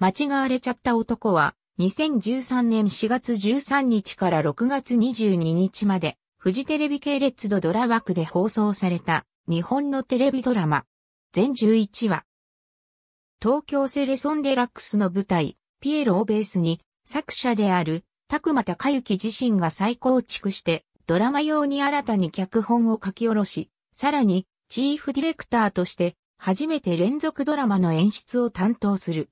間違われちゃった男は、2013年4月13日から6月22日まで、フジテレビ系列のドラ枠で放送された、日本のテレビドラマ。全11話。東京セレソンデラックスの舞台、ピエロをベースに、作者である、拓かゆき自身が再構築して、ドラマ用に新たに脚本を書き下ろし、さらに、チーフディレクターとして、初めて連続ドラマの演出を担当する。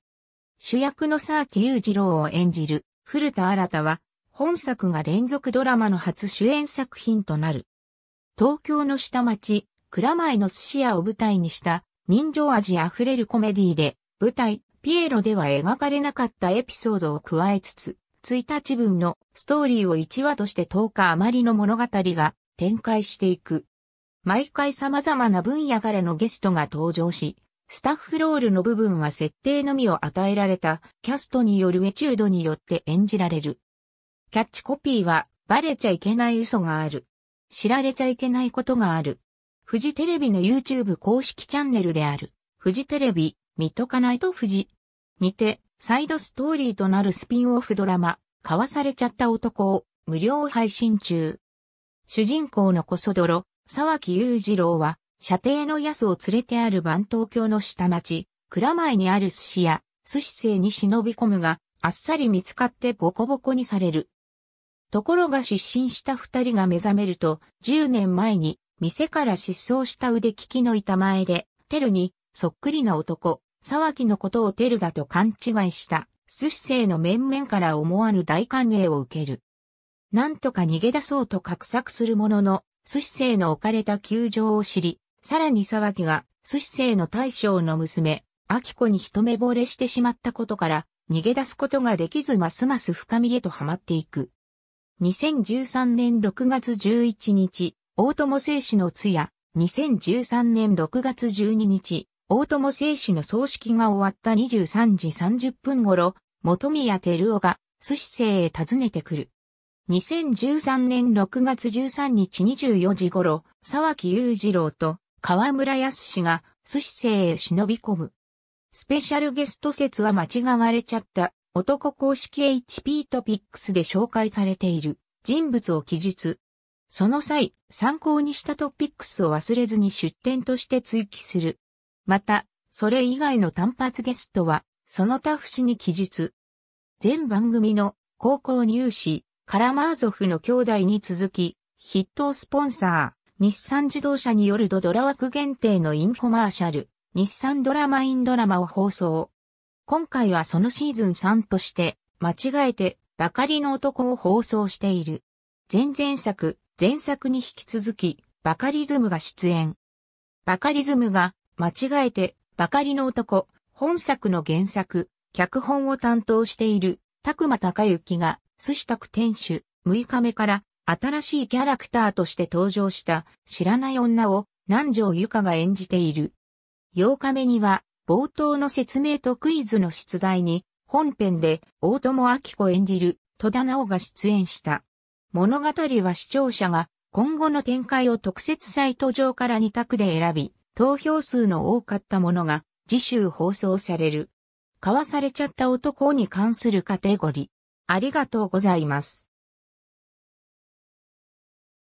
主役の沢木裕次郎を演じる古田新は、本作が連続ドラマの初主演作品となる。東京の下町、蔵前の寿司屋を舞台にした人情味あふれるコメディで、舞台、ピエロでは描かれなかったエピソードを加えつつ、1日分のストーリーを1話として10日余りの物語が展開していく。毎回様々な分野からのゲストが登場し、スタッフロールの部分は設定のみを与えられたキャストによるエチュードによって演じられる。キャッチコピーは、バレちゃいけない嘘がある。知られちゃいけないことがある。フジテレビの YouTube 公式チャンネルである。フジテレビ、見とかないとフジ。にて、サイドストーリーとなるスピンオフドラマ、買わされちゃった男を無料配信中。主人公のコソドロ、沢木雄次郎は、射程の安を連れてある番東京の下町、蔵前にある寿司屋、寿司生に忍び込むが、あっさり見つかってボコボコにされる。ところが出身した二人が目覚めると、十年前に、店から失踪した腕利きの板前で、テルに、そっくりな男、沢木のことをテルだと勘違いした、寿司生の面々から思わぬ大歓迎を受ける。なんとか逃げ出そうと画策するものの、寿司生の置かれた球場を知り、さらに沢木が、寿司生の大将の娘、秋子に一目惚れしてしまったことから、逃げ出すことができずますます深みへとハマっていく。2013年6月11日、大友聖子の通夜、2013年6月12日、大友聖子の葬式が終わった23時30分頃、元宮照夫が寿司生へ訪ねてくる。2013年6月13日24時頃、沢木雄二郎と河村康が寿司生へ忍び込む。スペシャルゲスト説は間違われちゃった。男公式 HP トピックスで紹介されている人物を記述。その際、参考にしたトピックスを忘れずに出典として追記する。また、それ以外の単発ゲストは、その他節に記述。全番組の高校入試、カラマーゾフの兄弟に続き、筆頭スポンサー、日産自動車によるドドラ枠限定のインフォマーシャル、日産ドラマインドラマを放送。今回はそのシーズン3として、間違えて、ばかりの男を放送している。前々作、前作に引き続き、バカリズムが出演。バカリズムが、間違えて、ばかりの男、本作の原作、脚本を担当している、たくまたかゆきが、寿司宅店主、6日目から新しいキャラクターとして登場した知らない女を南條由香が演じている。8日目には冒頭の説明とクイズの出題に本編で大友明子演じる戸田直が出演した。物語は視聴者が今後の展開を特設サイト上から2択で選び、投票数の多かったものが次週放送される。買わされちゃった男に関するカテゴリー。ありがとうございます。